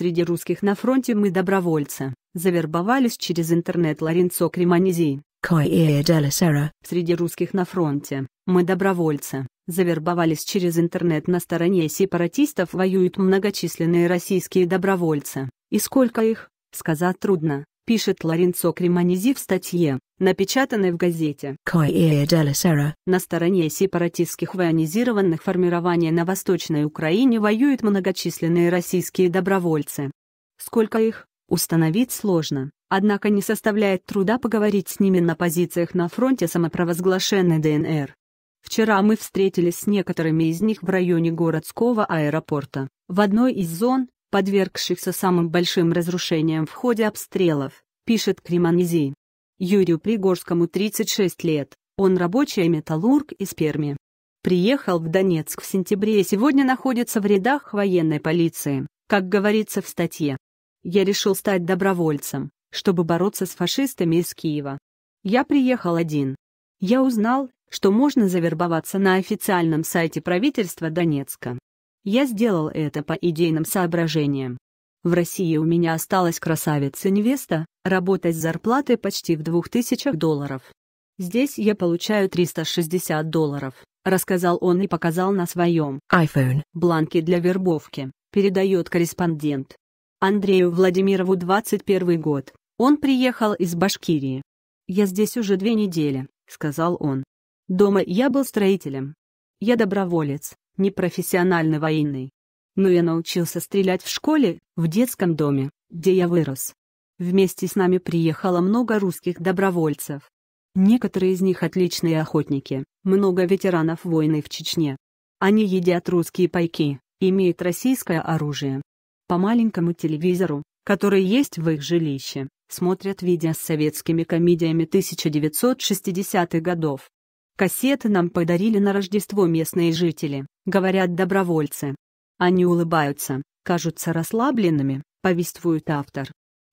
среди русских на фронте мы добровольцы, завербовались через интернет Лоренцо Кремонези. Среди русских на фронте, мы добровольцы, завербовались через интернет на стороне сепаратистов воюют многочисленные российские добровольцы. И сколько их, сказать трудно, пишет Лоренцо Кремонези в статье напечатанной в газете «На стороне сепаратистских военизированных формирований на Восточной Украине воюют многочисленные российские добровольцы. Сколько их, установить сложно, однако не составляет труда поговорить с ними на позициях на фронте самопровозглашенной ДНР. Вчера мы встретились с некоторыми из них в районе городского аэропорта, в одной из зон, подвергшихся самым большим разрушениям в ходе обстрелов, пишет Креманзи. Юрию Пригорскому 36 лет. Он рабочий металлург из Перми. Приехал в Донецк в сентябре и сегодня находится в рядах военной полиции, как говорится в статье. Я решил стать добровольцем, чтобы бороться с фашистами из Киева. Я приехал один. Я узнал, что можно завербоваться на официальном сайте правительства Донецка. Я сделал это по идейным соображениям. В России у меня осталась красавица-невеста, работать с зарплатой почти в 2000 долларов. Здесь я получаю 360 долларов, рассказал он и показал на своем iPhone бланки для вербовки, передает корреспондент. Андрею Владимирову 21 год. Он приехал из Башкирии. «Я здесь уже две недели», — сказал он. «Дома я был строителем. Я доброволец, не профессиональный военный. Но я научился стрелять в школе, в детском доме, где я вырос. Вместе с нами приехало много русских добровольцев. Некоторые из них отличные охотники, много ветеранов войны в Чечне. Они едят русские пайки, имеют российское оружие. По маленькому телевизору, который есть в их жилище, смотрят видео с советскими комедиями 1960-х годов. Кассеты нам подарили на Рождество местные жители, говорят добровольцы. Они улыбаются, кажутся расслабленными, повествует автор.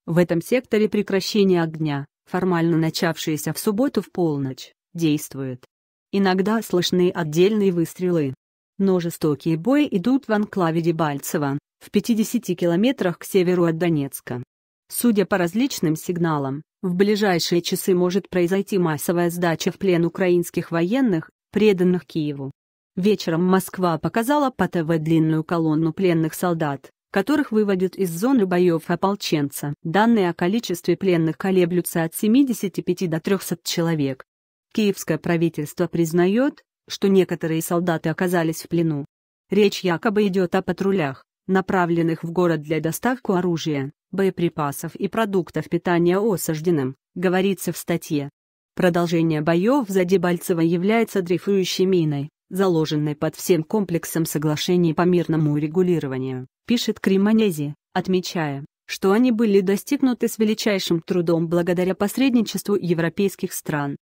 В этом секторе прекращение огня, формально начавшееся в субботу в полночь, действует. Иногда слышны отдельные выстрелы. Но жестокие бои идут в анклаве Дебальцево, в 50 километрах к северу от Донецка. Судя по различным сигналам, в ближайшие часы может произойти массовая сдача в плен украинских военных, преданных Киеву. Вечером Москва показала по ТВ длинную колонну пленных солдат, которых выводят из зоны боев ополченца. Данные о количестве пленных колеблются от 75 до 300 человек. Киевское правительство признает, что некоторые солдаты оказались в плену. Речь якобы идет о патрулях, направленных в город для доставку оружия, боеприпасов и продуктов питания осажденным, говорится в статье. Продолжение боев за Дебальцево является дрейфующей миной заложенной под всем комплексом соглашений по мирному урегулированию, пишет Кримонези, отмечая, что они были достигнуты с величайшим трудом благодаря посредничеству европейских стран,